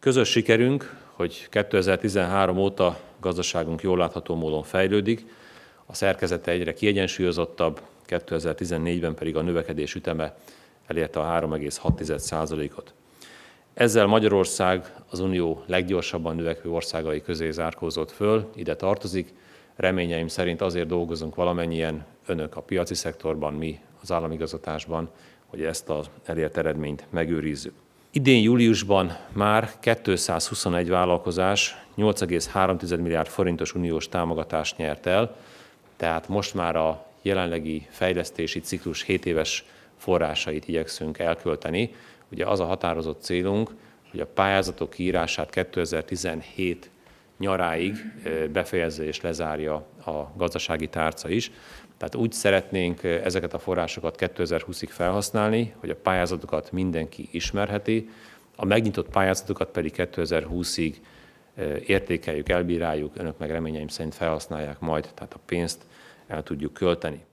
Közös sikerünk, hogy 2013 óta gazdaságunk jól látható módon fejlődik, a szerkezete egyre kiegyensúlyozottabb, 2014-ben pedig a növekedés üteme elérte a 3,6%-ot. Ezzel Magyarország az Unió leggyorsabban növekvő országai közé zárkózott föl, ide tartozik. Reményeim szerint azért dolgozunk valamennyien, önök a piaci szektorban, mi az államigazgatásban, hogy ezt az elért eredményt megőrizzük. Idén júliusban már 221 vállalkozás 8,3 milliárd forintos uniós támogatást nyert el, tehát most már a jelenlegi fejlesztési ciklus 7 éves forrásait igyekszünk elkölteni. Ugye az a határozott célunk, hogy a pályázatok írását 2017 nyaráig és lezárja a gazdasági tárca is. Tehát úgy szeretnénk ezeket a forrásokat 2020-ig felhasználni, hogy a pályázatokat mindenki ismerheti, a megnyitott pályázatokat pedig 2020-ig értékeljük, elbíráljuk, önök meg reményeim szerint felhasználják majd, tehát a pénzt el tudjuk költeni.